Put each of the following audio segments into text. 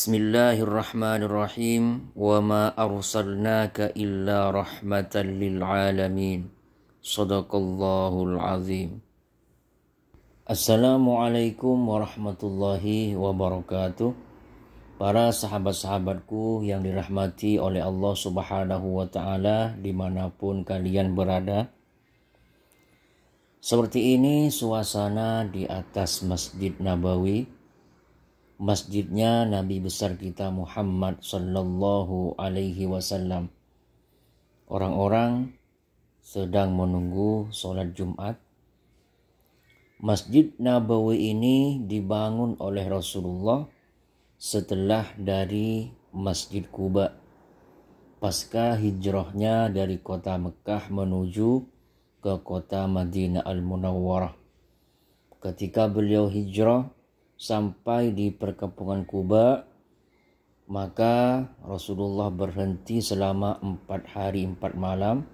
Bismillahirrahmanirrahim Wa ma arsalnaka illa rahmatan lil-'alamin. للعالمين Assalamualaikum warahmatullahi wabarakatuh Para sahabat-sahabatku yang dirahmati oleh Allah subhanahu wa ta'ala dimanapun kalian berada Seperti ini suasana di atas Masjid Nabawi masjidnya Nabi besar kita Muhammad Sallallahu Alaihi Wasallam. Orang-orang sedang menunggu sholat Jumat. Masjid Nabawi ini dibangun oleh Rasulullah setelah dari Masjid Kuba pasca hijrahnya dari kota Mekah menuju ke kota Madinah Al-Munawwarah. Ketika beliau hijrah, sampai di perkampungan Kuba maka Rasulullah berhenti selama empat hari empat malam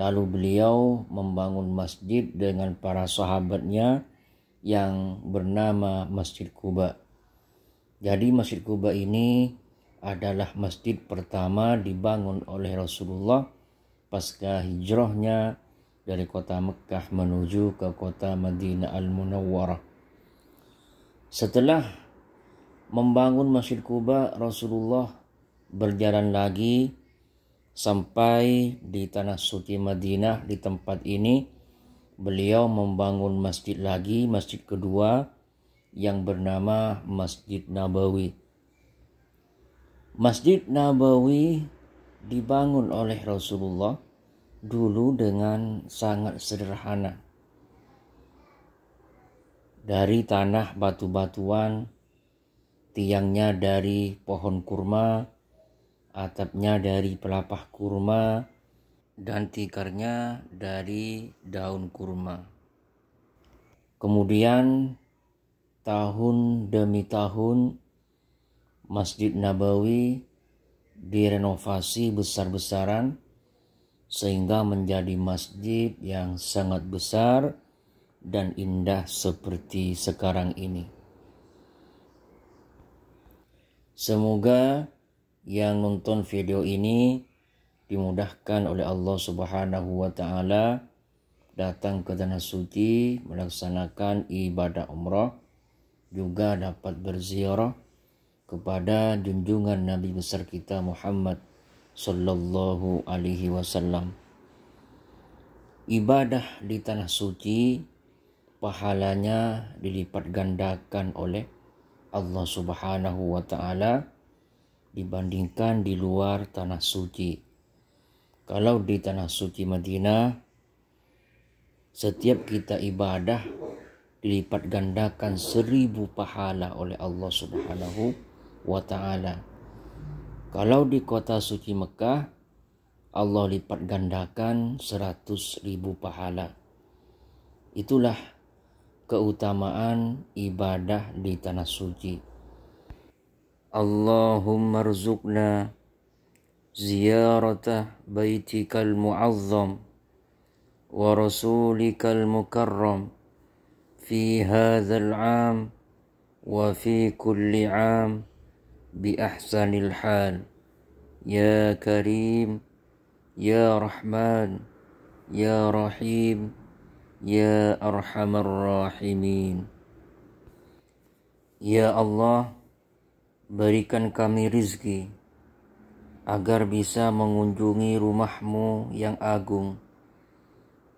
lalu beliau membangun masjid dengan para sahabatnya yang bernama Masjid Kuba jadi Masjid Kuba ini adalah masjid pertama dibangun oleh Rasulullah pasca hijrahnya dari kota Mekah menuju ke kota Madinah Al-Munawwarah setelah membangun Masjid Kuba, Rasulullah berjalan lagi sampai di tanah suci Madinah di tempat ini beliau membangun masjid lagi, masjid kedua yang bernama Masjid Nabawi. Masjid Nabawi dibangun oleh Rasulullah dulu dengan sangat sederhana dari tanah batu-batuan, tiangnya dari pohon kurma, atapnya dari pelapah kurma, dan tikarnya dari daun kurma. Kemudian tahun demi tahun Masjid Nabawi direnovasi besar-besaran sehingga menjadi masjid yang sangat besar dan indah seperti sekarang ini. Semoga yang nonton video ini dimudahkan oleh Allah Subhanahu wa taala datang ke tanah suci melaksanakan ibadah umrah juga dapat berziarah kepada junjungan Nabi besar kita Muhammad sallallahu alaihi wasallam. Ibadah di tanah suci pahalanya dilipat gandakan oleh Allah Subhanahu wa taala dibandingkan di luar tanah suci. Kalau di tanah suci Madinah setiap kita ibadah dilipat gandakan seribu pahala oleh Allah Subhanahu wa taala. Kalau di kota suci Mekah, Allah lipat gandakan seratus ribu pahala. Itulah keutamaan ibadah di tanah suci. Allahumma rzuqna زيارة بيتك المعظم ورسولك المكرم في هذا العام وفي كل عام بأحسن الحال يا كريم يا رحمن يا رحيم Ya Arhamar Rahimin Ya Allah Berikan kami rizki Agar bisa mengunjungi rumahmu yang agung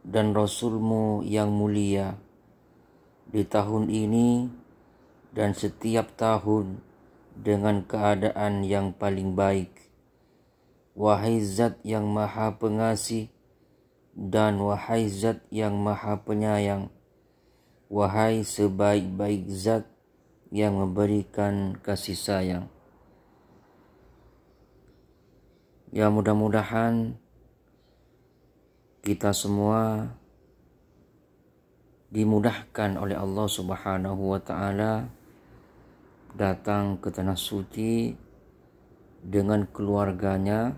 Dan Rasulmu yang mulia Di tahun ini dan setiap tahun Dengan keadaan yang paling baik Wahai zat yang maha pengasih dan wahai zat yang maha penyayang wahai sebaik-baik zat yang memberikan kasih sayang ya mudah-mudahan kita semua dimudahkan oleh Allah Subhanahu wa taala datang ke tanah suci dengan keluarganya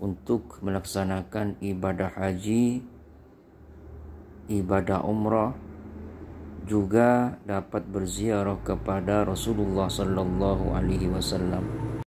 untuk melaksanakan ibadah haji, ibadah umrah, juga dapat berziarah kepada Rasulullah Sallallahu Alaihi Wasallam.